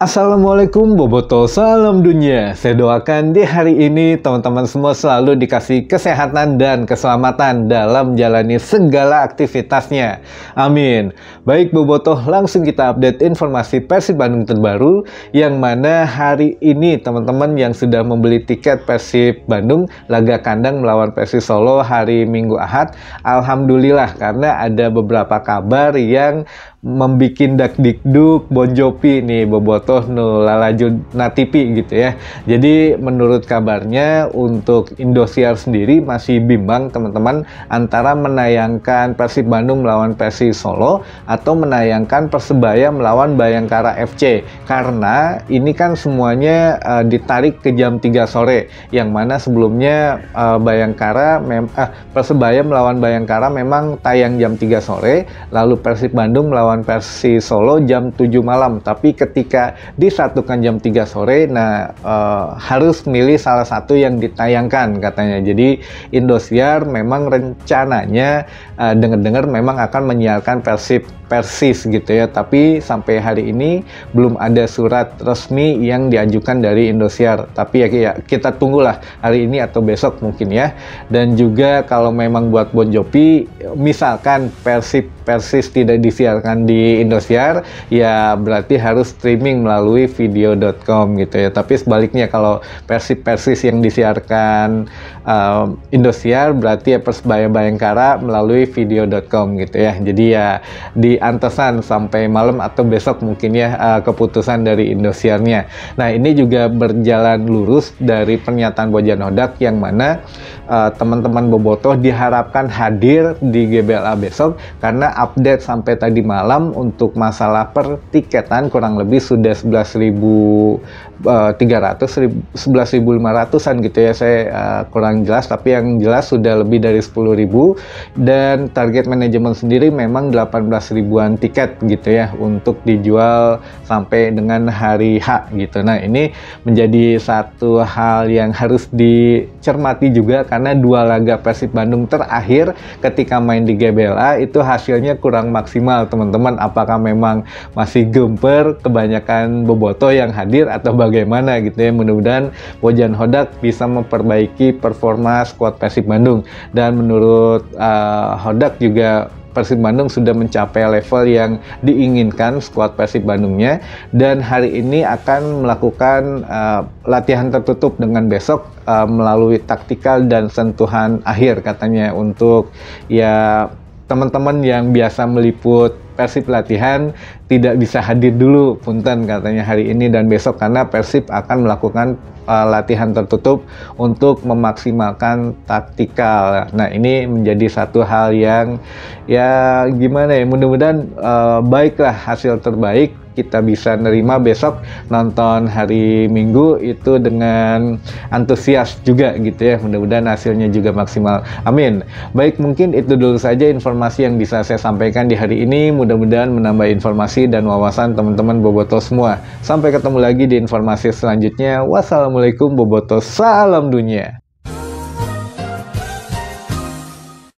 Assalamualaikum Boboto, salam dunia. Saya doakan di hari ini teman-teman semua selalu dikasih kesehatan dan keselamatan dalam menjalani segala aktivitasnya. Amin. Baik Boboto, langsung kita update informasi Persib Bandung terbaru yang mana hari ini teman-teman yang sudah membeli tiket Persib Bandung laga kandang melawan Persib Solo hari Minggu Ahad, alhamdulillah karena ada beberapa kabar yang membikin dak dikduk Bon Jovi nih Bobotoh nu Lalaju Natipi gitu ya. Jadi menurut kabarnya untuk Indosiar sendiri masih bimbang teman-teman antara menayangkan Persib Bandung melawan Persis Solo atau menayangkan Persebaya melawan Bayangkara FC karena ini kan semuanya uh, ditarik ke jam 3 sore yang mana sebelumnya uh, Bayangkara mem uh, Persebaya melawan Bayangkara memang tayang jam 3 sore lalu Persib Bandung melawan melawan versi Solo jam 7 malam. Tapi ketika disatukan jam 3 sore, nah e, harus milih salah satu yang ditayangkan katanya. Jadi Indosiar memang rencananya e, eh, dengar-dengar memang akan menyiarkan versi Persis gitu ya. Tapi sampai hari ini belum ada surat resmi yang diajukan dari Indosiar. Tapi ya, ya, kita tunggulah hari ini atau besok mungkin ya. Dan juga kalau memang buat Bon Jovi, misalkan Persib Persis tidak disiarkan di Indosiar, ya berarti harus streaming melalui video.com gitu ya. Tapi sebaliknya kalau Persib Persis yang disiarkan um, Indosiar, berarti ya Persebaya Bayangkara melalui video.com gitu ya. Jadi ya di antesan sampai malam atau besok mungkin ya uh, keputusan dari Indosiarnya. Nah ini juga berjalan lurus dari pernyataan Bojan Hodak yang mana teman eh, teman-teman Bobotoh diharapkan hadir di GBLA besok karena update sampai tadi malam untuk masalah pertiketan kurang lebih sudah 11.000 11.300 11.500an gitu ya saya uh, kurang jelas tapi yang jelas sudah lebih dari 10.000 dan target manajemen sendiri memang 18.000 ribuan tiket gitu ya untuk dijual sampai dengan hari H gitu. Nah ini menjadi satu hal yang harus dicermati juga karena dua laga Persib Bandung terakhir ketika main di GBLA itu hasilnya kurang maksimal teman-teman. Apakah memang masih gemper kebanyakan boboto yang hadir atau bagaimana gitu ya. Mudah-mudahan Bojan Hodak bisa memperbaiki performa skuad Persib Bandung dan menurut uh, Hodak juga Persib Bandung sudah mencapai level yang diinginkan skuad Persib Bandungnya dan hari ini akan melakukan uh, latihan tertutup dengan besok uh, melalui taktikal dan sentuhan akhir katanya untuk ya teman-teman yang biasa meliput Persib latihan tidak bisa hadir dulu punten katanya hari ini dan besok karena Persib akan melakukan uh, latihan tertutup untuk memaksimalkan taktikal. Nah, ini menjadi satu hal yang ya gimana ya mudah-mudahan uh, baiklah hasil terbaik kita bisa nerima besok nonton hari Minggu itu dengan antusias juga gitu ya. Mudah-mudahan hasilnya juga maksimal. Amin. Baik, mungkin itu dulu saja informasi yang bisa saya sampaikan di hari ini. Mudah Mudah-mudahan menambah informasi dan wawasan teman-teman Boboto semua. Sampai ketemu lagi di informasi selanjutnya. Wassalamualaikum Boboto. Salam dunia.